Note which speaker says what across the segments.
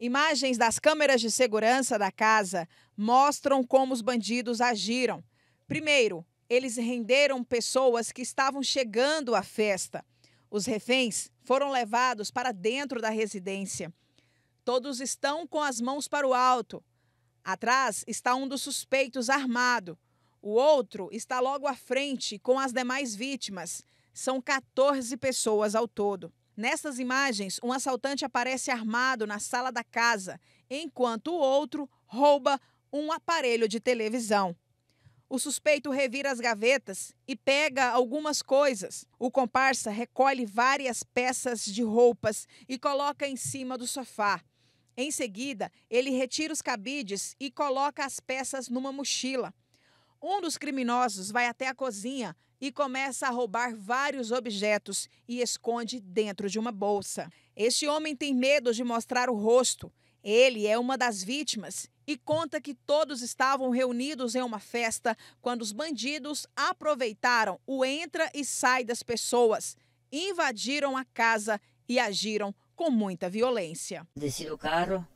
Speaker 1: Imagens das câmeras de segurança da casa mostram como os bandidos agiram. Primeiro, eles renderam pessoas que estavam chegando à festa. Os reféns foram levados para dentro da residência. Todos estão com as mãos para o alto. Atrás está um dos suspeitos armado. O outro está logo à frente com as demais vítimas. São 14 pessoas ao todo. Nessas imagens, um assaltante aparece armado na sala da casa, enquanto o outro rouba um aparelho de televisão. O suspeito revira as gavetas e pega algumas coisas. O comparsa recolhe várias peças de roupas e coloca em cima do sofá. Em seguida, ele retira os cabides e coloca as peças numa mochila. Um dos criminosos vai até a cozinha e começa a roubar vários objetos e esconde dentro de uma bolsa. Este homem tem medo de mostrar o rosto. Ele é uma das vítimas e conta que todos estavam reunidos em uma festa quando os bandidos aproveitaram o entra e sai das pessoas, invadiram a casa e agiram com muita violência.
Speaker 2: Desci do carro,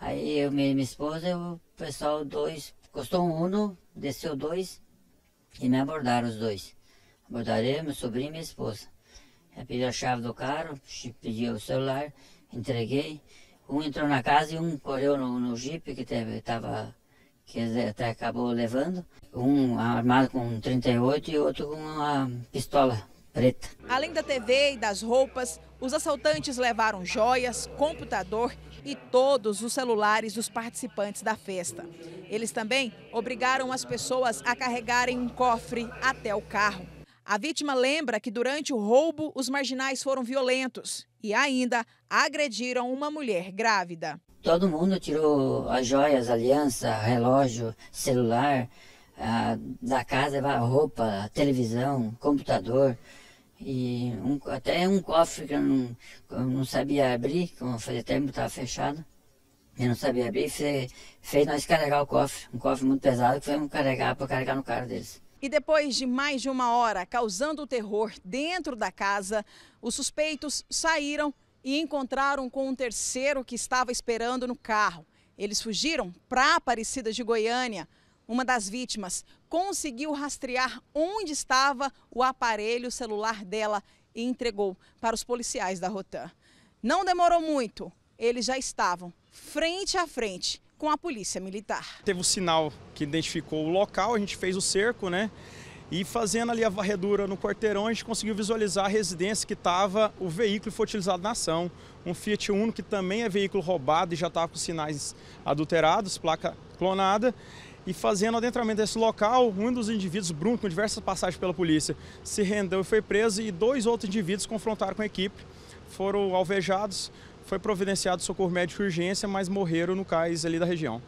Speaker 2: aí eu, minha, minha esposa, o pessoal dois, costou um desceu dois e me abordaram os dois. Abordarei meu sobrinho e minha esposa. Eu pedi a chave do carro, pedi o celular, entreguei. Um entrou na casa e um correu no, no jipe que teve, tava, que até acabou levando. Um armado com um 38 e outro com uma pistola preta. Além
Speaker 1: da TV e das roupas, os assaltantes levaram joias, computador e todos os celulares dos participantes da festa. Eles também obrigaram as pessoas a carregarem um cofre até o carro. A vítima lembra que durante o roubo os marginais foram violentos e ainda agrediram uma mulher grávida.
Speaker 2: Todo mundo tirou as joias, aliança, relógio, celular a, ah, da casa, a roupa, a televisão, computador e um, até um cofre que eu não, eu não sabia abrir, como fazia tempo estava fechado. Eu não sabia abrir, fez, fez nós carregar o cofre, um cofre muito pesado que foi carregar para carregar no carro deles.
Speaker 1: E depois de mais de uma hora causando terror dentro da casa, os suspeitos saíram e encontraram com um terceiro que estava esperando no carro. Eles fugiram para Aparecida de Goiânia. Uma das vítimas conseguiu rastrear onde estava o aparelho celular dela e entregou para os policiais da Rotan. Não demorou muito, eles já estavam frente a frente com a polícia militar.
Speaker 3: Teve o um sinal que identificou o local, a gente fez o cerco, né? E fazendo ali a varredura no quarteirão, a gente conseguiu visualizar a residência que estava o veículo que foi utilizado na ação. Um Fiat Uno que também é veículo roubado e já estava com sinais adulterados, placa clonada. E fazendo adentramento desse local, um dos indivíduos, Bruno, com diversas passagens pela polícia, se rendeu e foi preso. E dois outros indivíduos confrontaram com a equipe, foram alvejados, foi providenciado socorro médico e urgência, mas morreram no cais ali da região.